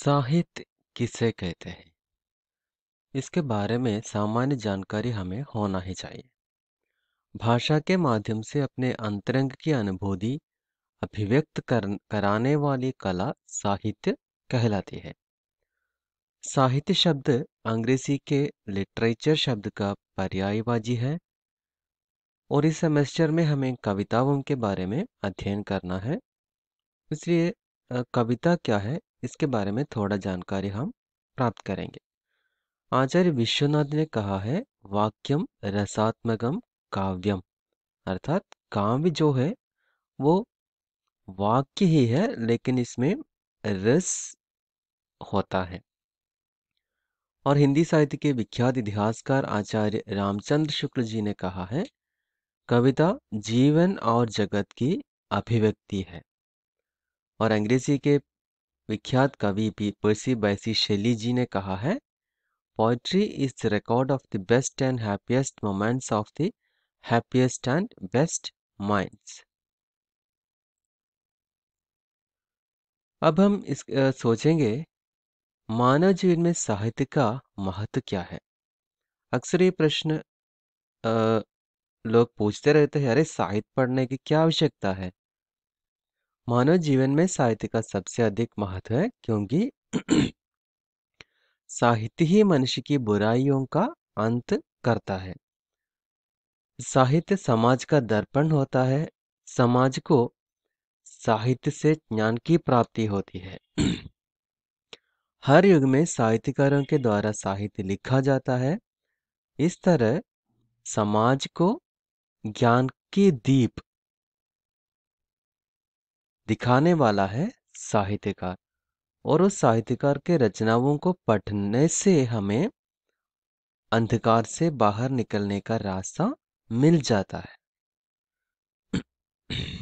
साहित्य किसे कहते हैं इसके बारे में सामान्य जानकारी हमें होना ही चाहिए भाषा के माध्यम से अपने अंतरंग की अनुभूति अभिव्यक्त कर, कराने वाली कला साहित्य कहलाती है साहित्य शब्द अंग्रेजी के लिटरेचर शब्द का पर्यायवाजी है और इस सेमेस्टर में हमें कविताओं के बारे में अध्ययन करना है इसलिए कविता क्या है इसके बारे में थोड़ा जानकारी हम प्राप्त करेंगे आचार्य विश्वनाथ ने कहा है वाक्यम रसात्मकम काव्यम अर्थात काव्य जो है वो वाक्य ही है लेकिन इसमें रस होता है और हिंदी साहित्य के विख्यात इतिहासकार आचार्य रामचंद्र शुक्ल जी ने कहा है कविता जीवन और जगत की अभिव्यक्ति है और अंग्रेजी के विख्यात कवि भी पर्सी बैसी शैली जी ने कहा है poetry is the record of the best and happiest moments of the happiest and best minds अब हम इस आ, सोचेंगे मानव जीवन में साहित्य का महत्व क्या है अक्सर ये प्रश्न लोग पूछते रहते हैं अरे साहित्य पढ़ने की क्या आवश्यकता है मानव जीवन में साहित्य का सबसे अधिक महत्व है क्योंकि साहित्य ही मनुष्य की बुराइयों का अंत करता है साहित्य समाज का दर्पण होता है समाज को साहित्य से ज्ञान की प्राप्ति होती है हर युग में साहित्यकारों के द्वारा साहित्य लिखा जाता है इस तरह समाज को ज्ञान की दीप दिखाने वाला है साहित्यकार और उस साहित्यकार के रचनाओं को पढ़ने से हमें अंधकार से बाहर निकलने का रास्ता मिल जाता है